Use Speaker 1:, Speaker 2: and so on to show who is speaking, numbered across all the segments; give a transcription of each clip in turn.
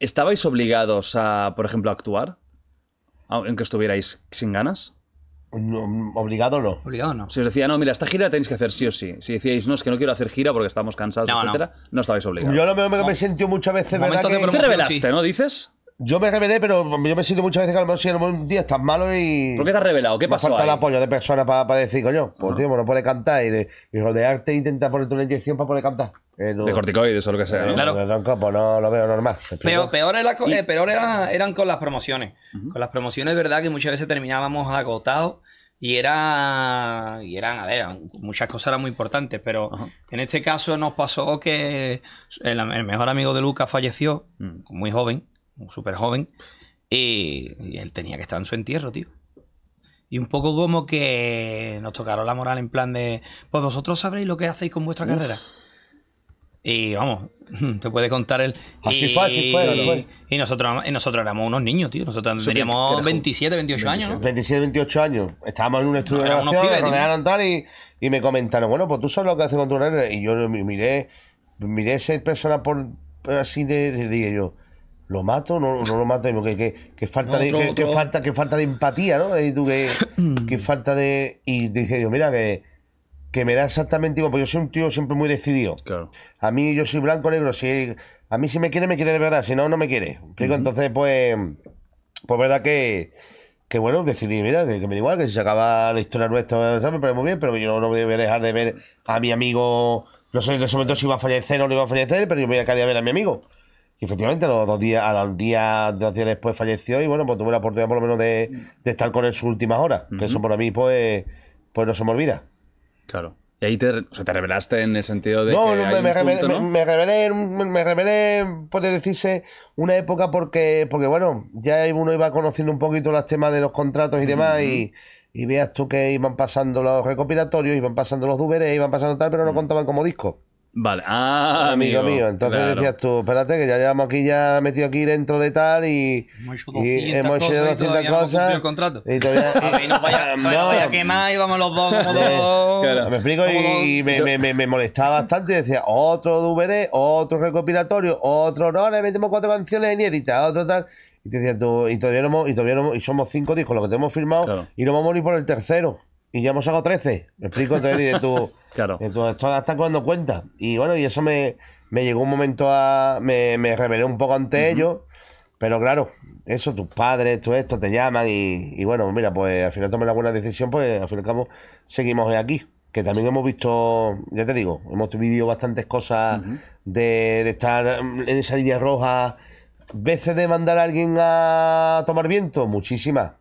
Speaker 1: ¿Estabais obligados a, por ejemplo, actuar? actuar? Aunque estuvierais sin ganas. No, obligado no. Obligado no. Si os decía, no, mira, esta gira la tenéis que hacer sí o sí. Si decíais, no, es que no quiero hacer gira porque estamos cansados, no, etcétera, no. estabais obligados. Yo lo mismo me he
Speaker 2: sentido muchas veces, ¿verdad? Que... Te revelaste, ¿no? ¿Dices? Yo me revelé, pero yo me siento muchas veces que a lo si en un día estás malo y. ¿Por qué te has revelado? ¿Qué pasó? Me falta el apoyo de personas para, decir, coño, por uh no puede cantar y, de, y rodearte e intentar ponerte una inyección para poder cantar. Eh, de corticoides o lo que sea. Eh, claro. Pues no lo veo normal. Peor, eh,
Speaker 3: peor, era, eran con las promociones. Con las promociones, verdad que muchas veces terminábamos agotados y era y eran, a ver, muchas cosas eran muy importantes, pero en este caso nos pasó que el, mejor amigo de Lucas falleció mm. muy joven, súper joven, y, él tenía que estar en su entierro, tío. Y un poco como que nos tocaron la moral en plan de, pues vosotros sabréis lo que hacéis con vuestra carrera. Y vamos, te puede contar el. Así fue, así fue, y, nosotros, nosotros éramos unos niños, tío. Nosotros teníamos 27, 28 años. ¿no?
Speaker 2: 27, 28 años. Estábamos en un estudio de grabación, y, me comentaron, bueno, pues tú sabes lo que haces con tu Y yo miré, miré seis personas por así de, dije yo. ¿Lo mato? No, no lo mato. Que, que, falta de, falta, que falta de empatía, ¿no? Y tú que, que falta de. Y dije yo, mira, que que me da exactamente igual, porque yo soy un tío siempre muy decidido. Claro. A mí yo soy blanco, negro, si a mí si me quiere, me quiere de verdad, si no, no me quiere. Entonces, pues, pues verdad que, que bueno, decidí, mira, que, me da igual, que si se acaba la historia nuestra, me Pero muy bien, pero yo no voy a dejar de ver a mi amigo, no sé en ese momento si iba a fallecer o no iba a fallecer, pero yo voy a a ver a mi amigo. Y efectivamente, a los dos días, a los días, dos días después falleció y bueno, pues tuve la oportunidad por lo menos de, estar con él sus últimas horas, que eso para mí, pues, pues no se me olvida.
Speaker 1: Claro. Y ahí te, o sea, te revelaste en el sentido de. No, que hay me, un punto, ¿no?
Speaker 2: Me, me revelé, por decirse, una época porque, porque, bueno, ya uno iba conociendo un poquito los temas de los contratos y demás y veas tú que iban pasando los recopilatorios, iban pasando los Duberes, iban pasando tal, pero no contaban como disco.
Speaker 1: Vale, ah, amigo, amigo. mío. Entonces decías
Speaker 2: tú, espérate, que ya llevamos aquí, ya metido aquí dentro de tal y hemos hecho 200, cosas. Y todavía, y, no vaya, vaya a quemar
Speaker 3: y vamos los dos como dos. Claro. Me explico
Speaker 2: y, me, molestaba bastante. Decía, otro DVD, otro recopilatorio, otro, no, le metemos cuatro canciones inéditas, otro tal. Y te decía tú, y todavía no, y todavía no, y somos cinco discos los que tenemos firmado y no vamos a morir por el tercero y ya hemos sacado 13. Me explico, entonces, de tu, claro. de tu, esto hasta cuando cuenta. Y bueno, y eso me, llegó un momento a. Me, me un poco ante ello ellos. Pero claro, eso, tus padres, todo esto, te llaman y, bueno, mira, pues al final tomé la buena decisión, pues al final y seguimos aquí. Que también hemos visto, ya te digo, hemos vivido bastantes cosas de, estar en esa línea roja. Veces de mandar a alguien a tomar viento, muchísimas.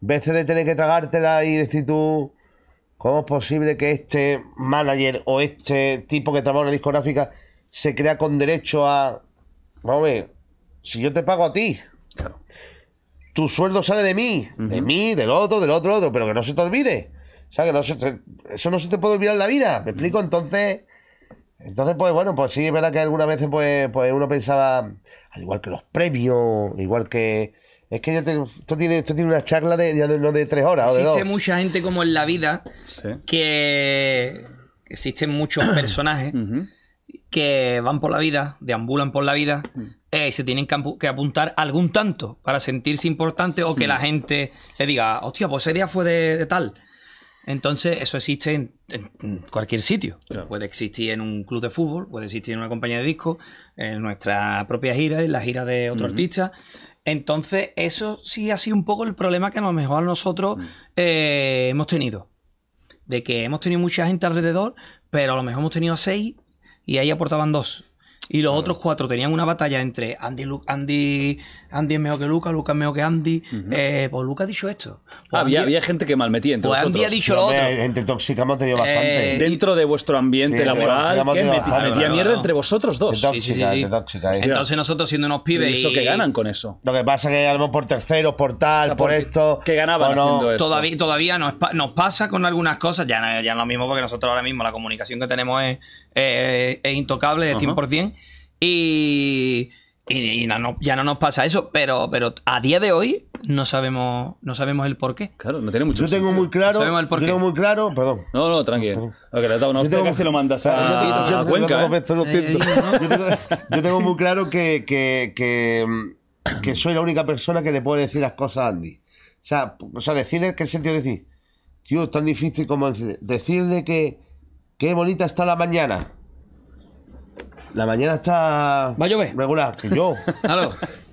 Speaker 2: Veces de tener que tragártela y decir tú, ¿cómo es posible que este manager o este tipo que trabaja en la discográfica se crea con derecho a. Vamos a ver, si yo te pago a ti. Tu sueldo sale de mí, de mí, del otro, del otro, otro, pero que no se te olvide. O sea, que eso no se te puede olvidar en la vida. ¿Me explico? Entonces, entonces, pues bueno, pues sí, es verdad que algunas veces pues, pues uno pensaba, al igual que los premios, igual que es que ya esto, tiene, tiene una charla de, de, tres horas. Existe de mucha
Speaker 3: gente como en la vida que existen muchos personajes que van por la vida, deambulan por la vida mm. eh, y se tienen que, apuntar algún tanto para sentirse importante o que mm. la gente le diga, hostia, pues ese día fue de, tal. Entonces, eso existe en, cualquier sitio. Puede existir en un club de fútbol, puede existir en una compañía de discos, en nuestra propia gira, en la gira de otro artista. Entonces, eso sí ha sido un poco el problema que a lo mejor nosotros mm. eh, hemos tenido. De que hemos tenido mucha gente alrededor, pero a lo mejor hemos tenido a seis y ahí aportaban dos. Y los otros cuatro tenían una batalla entre Andy, Andy, Andy es mejor que Luca, Luca es mejor que Andy. Eh, pues Luca ha dicho esto. Ah, pues había,
Speaker 1: gente que mal entre
Speaker 2: pues Andy ha dicho lo otro. tóxica eh, bastante.
Speaker 3: dentro de vuestro ambiente laboral, que metía, mierda
Speaker 2: entre vosotros dos. ¿eh? Entonces
Speaker 3: nosotros siendo unos pibes... ¿Y eso que ganan con
Speaker 2: eso? Lo que pasa es que algo por terceros, por tal, por esto... Que ganaban haciendo esto. Todavía,
Speaker 3: todavía nos, pasa con algunas cosas, ya, ya no es lo mismo porque nosotros ahora mismo la comunicación que tenemos es, es intocable de 100%. Y, y, ya no nos pasa eso, pero, pero a día de hoy no sabemos, no sabemos el porqué Claro, no tiene mucho Yo tengo muy
Speaker 1: claro. No tengo
Speaker 2: muy claro. Perdón. No, no, tranquilo. Okay, una yo tengo, ¿eh? lo mandas eh, a, eh, Yo tengo muy claro que, que, que, soy la única persona que le puede decir las cosas a Andy. O sea, o sea decirle, ¿qué sentido decir? Tío, es tan difícil como decirle que qué bonita está la mañana. La mañana está. ¿Va a llover? Regular, que yo. Claro.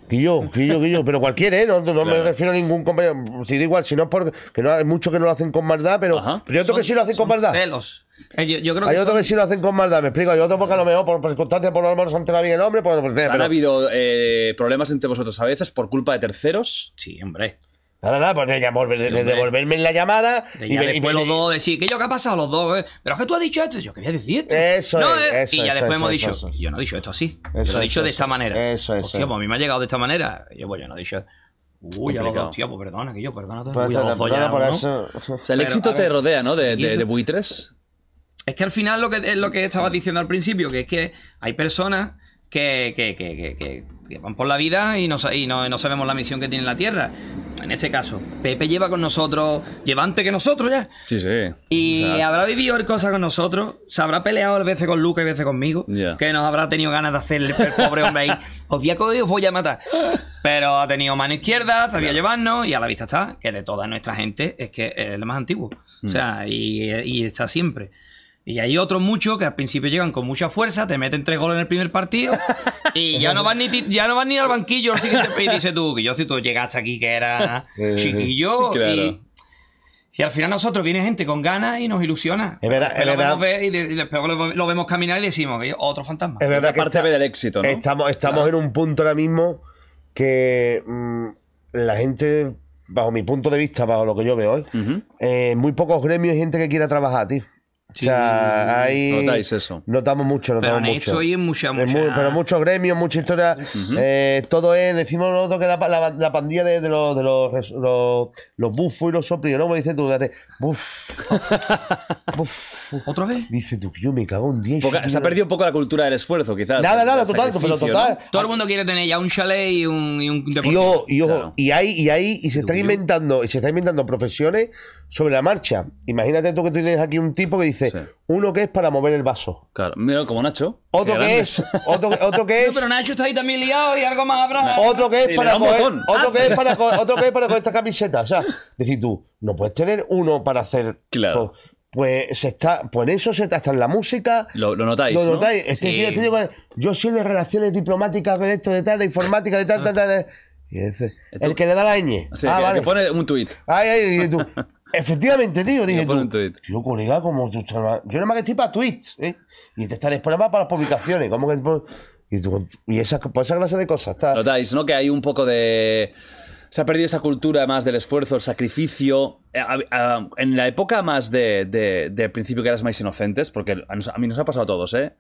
Speaker 2: yo, Quillo, yo. pero cualquiera, ¿eh? No, me refiero a ningún compañero. Si igual, si no es porque. Que no, hay muchos que no lo hacen con maldad, pero. Ajá. Pero otros que sí lo
Speaker 3: hacen con maldad. Celos. Eh, hay otros que
Speaker 2: sí lo hacen con maldad, me explico. Hay otros porque a lo mejor por circunstancias, por lo menos ante la vida del hombre. Por, pues, pues, ¿Han
Speaker 1: habido eh, problemas entre vosotros a veces por culpa de terceros? Sí, hombre. Nada, nada, pues de devolverme
Speaker 2: la llamada.
Speaker 3: y, después los dos decir, que yo qué ha pasado los dos, eh? Pero es que tú has dicho esto, yo quería decir esto. Eso es, y ya después hemos dicho, yo no he dicho esto así. lo he dicho de esta manera. Eso, eso. Hostia, pues a mí me ha llegado de esta manera. Yo, pues yo no he dicho. Uy, a los dos, tío, pues perdona, que yo, perdona.
Speaker 2: Todo. Pues, Uy, por eso. el éxito te rodea, ¿no? De, de,
Speaker 3: buitres. Es que al final lo que, es lo que estabas diciendo al principio, que es que hay personas que, que, van por la vida y, no, sabemos la misión que tiene la Tierra. En este caso, Pepe lleva con nosotros, llevante que nosotros ya. Sí, sí. Y habrá vivido cosas con nosotros, se habrá peleado a veces con Luca y a veces conmigo, que nos habrá tenido ganas de hacer el, pobre hombre ahí. Os voy a coger, voy a matar. Pero ha tenido mano izquierda, sabía llevarnos y a la vista está que de toda nuestra gente es que el más antiguo. O mm. sea, y está siempre. Y hay otros muchos que al principio llegan con mucha fuerza, te meten tres goles en el primer partido y ya no van ni, ya no van ni al banquillo al siguiente y dices tú, que yo si tú llegaste aquí que era chiquillo y, al final nosotros viene gente con ganas y nos ilusiona. y, después lo, vemos caminar y decimos que otro fantasma. Es verdad que parte del
Speaker 2: éxito, Estamos, estamos en un punto ahora mismo que mm, la gente, bajo mi punto de vista, bajo lo que yo veo hoy, ¿eh? eh, muy pocos gremios y gente que quiera trabajar, tío o sea, ahí notáis eso. Notamos mucho, notamos pero mucho. Hoy mucha, pero muchos gremios, mucha historia. Eh, todo es, decimos nosotros que la, la, la pandilla de, los, de los, los, bufos y los soplios, ¿no? Me dices tú, buf, ¿Otra vez? Dice tú, yo me cago un 10. Se ha perdido
Speaker 3: un poco la cultura del esfuerzo, quizás. Nada, nada, total, total. Todo el mundo quiere tener ya un chalet y un, y un
Speaker 2: deportivo. Y, ojo, y hay, y hay, y se están inventando, y se están inventando profesiones sobre la marcha. Imagínate tú que tienes aquí un tipo que dice, uno que es para mover el vaso.
Speaker 1: Claro, mira, como
Speaker 2: Nacho. Otro que es,
Speaker 3: otro, que es. pero Nacho está ahí también liado y algo más Otro que es para coger, otro que es para otro que es para
Speaker 2: coger esta camiseta, o sea, decir tú, no puedes tener uno para hacer Claro. Pues, pues se está, pues en eso se está, en la música.
Speaker 1: Lo, notáis. Lo notáis. Este este
Speaker 2: yo soy de relaciones diplomáticas, de esto, de tal, de informática, de tal, ah. tal, tal. Este, el que le da la ñ. Ah, el ah, pone un tuit. Ay, ay, y tú. Efectivamente, tío, dije tú. Yo, colega, como tú Yo nada más que estoy para tweets, ¿eh? Y te estaré para para las publicaciones. ¿Cómo Y, esa, pues esa clase de cosas. Está.
Speaker 1: Notáis, ¿no? Que hay un poco de. Se ha perdido esa cultura más del esfuerzo, el sacrificio. Eh, en la época más de, de principio que eras más inocentes, porque a mí nos ha pasado a todos, ¿eh?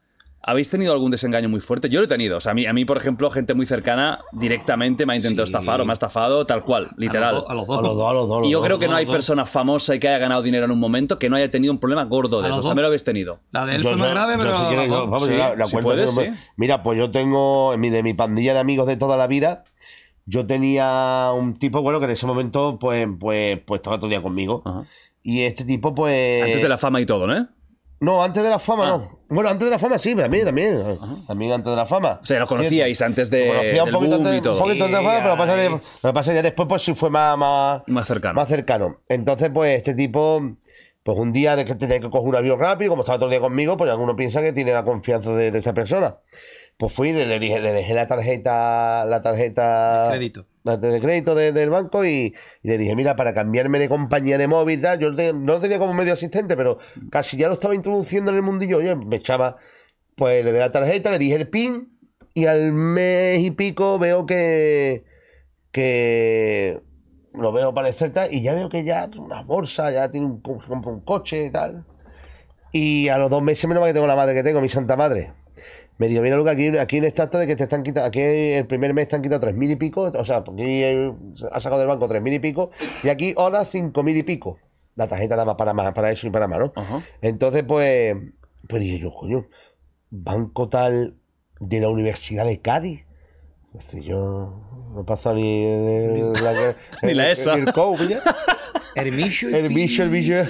Speaker 1: ¿Habéis tenido algún desengaño muy fuerte? Yo lo he tenido. O sea, a mí, a mí por ejemplo, gente muy cercana directamente me ha intentado estafar o me ha estafado, tal cual, literal. A los dos, a los dos. y yo creo que no hay persona famosa y que haya ganado dinero en un momento que no haya tenido un problema gordo de eso. me lo habéis tenido. La de él fue más grave, pero.
Speaker 2: Mira, pues yo tengo, de mi pandilla de amigos de toda la vida, yo tenía un tipo, bueno, que en ese momento, pues, pues, pues estaba todo el día conmigo. Y este tipo, pues. Antes de la
Speaker 1: fama y todo, ¿no?
Speaker 2: No, antes de la fama ah. no. Bueno, antes de la fama sí, pero a mí también. antes de la fama. O sea, lo conocíais antes de. un poquito, un poquito de la fama, pero lo que pasa después pues sí fue más, más, cercano. Más cercano. Entonces, pues este tipo. Pues un día que tenía que coger un avión rápido, como estaba todo el día conmigo, pues alguno piensa que tiene la confianza de esta persona. Pues fui, le, le, dije, le dejé la tarjeta, la tarjeta. De crédito. de del banco y, le dije, mira, para cambiarme de compañía de móvil, yo no tenía como medio asistente, pero casi ya lo estaba introduciendo en el mundillo. Oye, me echaba. Pues le di la tarjeta, le dije el PIN y al mes y pico veo que. que lo veo el y ya veo que ya una bolsa, ya tiene un, un coche y tal. Y a los dos meses menos mal que tengo la madre que tengo, mi santa madre me dijo, mira, Luca, aquí, aquí el de que te están quitando, aquí el primer mes te han quitado tres mil y pico, o sea, aquí ha sacado del banco tres mil y pico, y aquí ahora cinco mil y pico. La tarjeta daba para más, para eso y para más, ¿no? Entonces, pues, pues dije yo, coño, banco tal de la Universidad de Cádiz. Pues, yo no pasa ni, ni, la, ni la, esa. Ni el ¿ya? Hermillo. Hermillo, Hermillo.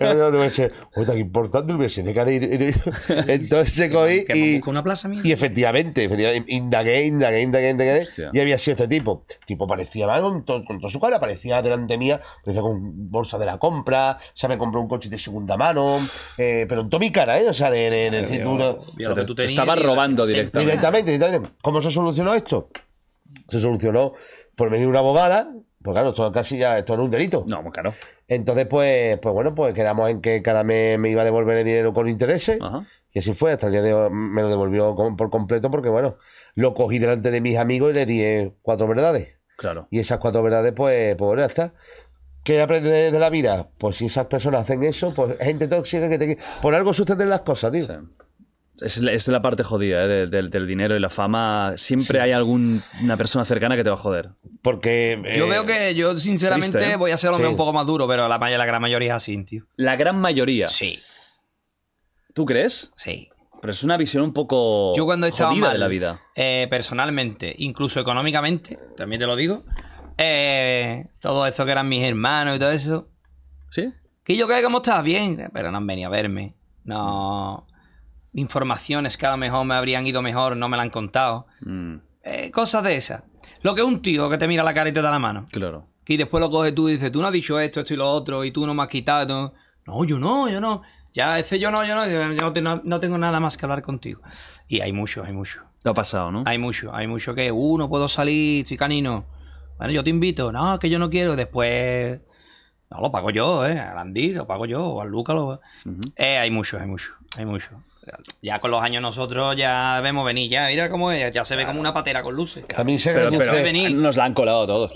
Speaker 2: no, no, no, qué importante el ir. Entonces cogí y, una plaza, y efectivamente, efectivamente, indagué, indagué, indagué, indagué. Y había sido este tipo. Tipo, parecía con, toda su cara, parecía delante mía, parecía con bolsa de la compra, o sea, me compró un coche de segunda mano, eh, pero en toda mi cara, ¿eh? O sea, de, el cintura. te estabas robando directamente. Directamente, directamente. ¿Cómo se solucionó esto? Se solucionó por venir una abogada pues claro, esto casi ya, esto era un delito. No, pues claro. Entonces, pues, pues bueno, pues quedamos en que cada mes me iba a devolver el dinero con interés Y así fue, hasta el día de hoy me lo devolvió por completo porque, bueno, lo cogí delante de mis amigos y le di eh, cuatro verdades. Claro. Y esas cuatro verdades, pues, pues bueno, ya está. ¿Qué aprendes de la vida? Pues si esas personas hacen eso, pues gente tóxica que te... Por algo suceden las cosas, tío. Sí.
Speaker 1: Es, la parte jodida ¿eh? del, dinero y la fama. Siempre hay alguna persona cercana que te va a
Speaker 3: joder. Porque. yo veo eh, que yo, sinceramente, ¿eh? voy a ser un poco más duro, pero la, la gran mayoría es así, tío. La gran mayoría. Sí. ¿Tú crees? Sí. Pero es una
Speaker 1: visión un poco. Yo cuando he estado mal, la vida.
Speaker 3: Eh, personalmente, incluso económicamente, también te lo digo. todo eso que eran mis hermanos y todo eso. ¿Sí? Que yo creo que estás bien, pero no han venido a verme. No. Informaciones que a lo mejor me habrían ido mejor, no me la han contado. Mm. cosas de esas. Lo que es un tío que te mira la cara y te da la mano. Claro. Y después lo coges tú y dices, tú no has dicho esto, esto y lo otro, y tú no me has quitado. No, yo no, yo no. Ya, ese yo no, yo no, yo no, tengo nada más que hablar contigo. Y hay mucho, hay mucho. Lo ha pasado, ¿no? Hay mucho, hay mucho que, uno uh, no puedo salir, estoy canino. Bueno, yo te invito, no, que yo no quiero. Después, no, lo pago yo, ¿eh? Al Andy lo pago yo, o al Luca lo... eh, hay mucho, hay mucho, hay mucho. Ya con los años nosotros ya vemos venir, ya mira ya se ve como una patera con luces. También se, nos la han colado todos.